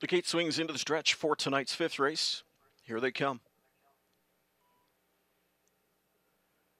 The gate swings into the stretch for tonight's fifth race. Here they come.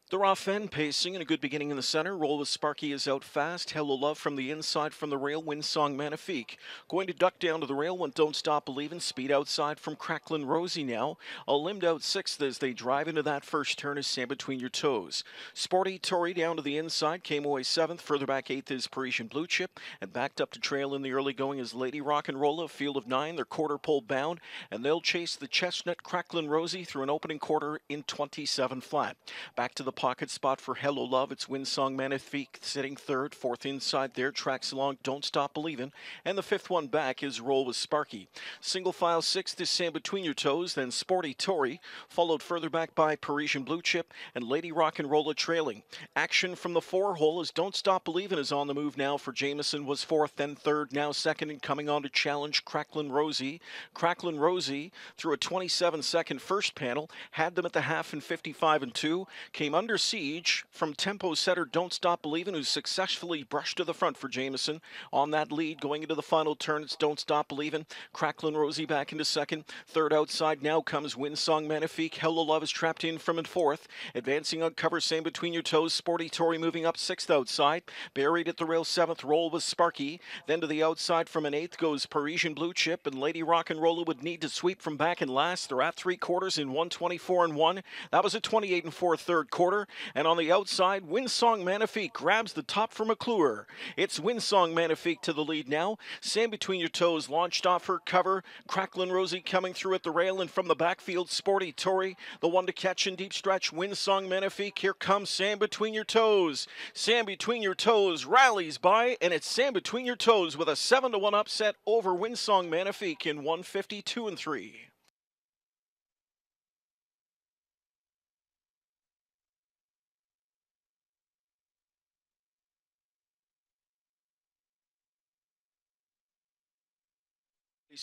The are end pacing and a good beginning in the center. Roll with Sparky is out fast. Hello Love from the inside from the rail. Wind song, Magnifique. Going to duck down to the rail when Don't Stop Believing. Speed outside from Cracklin Rosie now. A limbed out sixth as they drive into that first turn is Sand Between Your Toes. Sporty Tory down to the inside. Came away seventh. Further back eighth is Parisian Blue Chip. And backed up to trail in the early going is Lady Rock and Roll. A Field of nine. They're quarter pole bound. And they'll chase the Chestnut Cracklin Rosie through an opening quarter in 27 flat. Back to the pocket spot for Hello Love. It's Winsong Magnifique sitting third. Fourth inside there, tracks along Don't Stop Believing. And the fifth one back is Roll with Sparky. Single file sixth is Sand Between Your Toes, then Sporty Tory, followed further back by Parisian Blue Chip and Lady Rock and Roller trailing. Action from the four hole is Don't Stop Believing is on the move now for Jameson was fourth, then third, now second, and coming on to challenge Cracklin Rosie. Cracklin Rosie, through a 27 second first panel, had them at the half and 55 and 2, came under under siege from tempo setter Don't Stop believing. who's successfully brushed to the front for Jamison on that lead going into the final turn. It's Don't Stop believing. Cracklin Rosie back into second. Third outside now comes Winsong Manifique. Hello Love is trapped in from and forth. Advancing on cover, same between your toes. Sporty Tory moving up sixth outside. Buried at the rail seventh. Roll was Sparky. Then to the outside from an eighth goes Parisian Blue Chip and Lady Rock and Roller would need to sweep from back and last. They're at three quarters in 124 and one. That was a 28 and four third quarter and on the outside, Winsong Manifique grabs the top for McClure. It's Winsong Manifique to the lead now. Sand Between Your Toes launched off her cover. Cracklin Rosie coming through at the rail, and from the backfield, Sporty Tory, the one to catch in deep stretch. Winsong Manifique, here comes Sand Between Your Toes. Sand Between Your Toes rallies by, and it's Sand Between Your Toes with a 7 to 1 upset over Winsong Manifique in 152 and 3.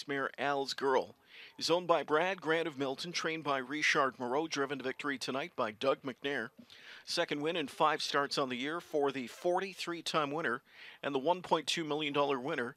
Mayor Al's Girl is owned by Brad Grant of Milton, trained by Richard Moreau, driven to victory tonight by Doug McNair. Second win in five starts on the year for the 43 time winner and the $1.2 million winner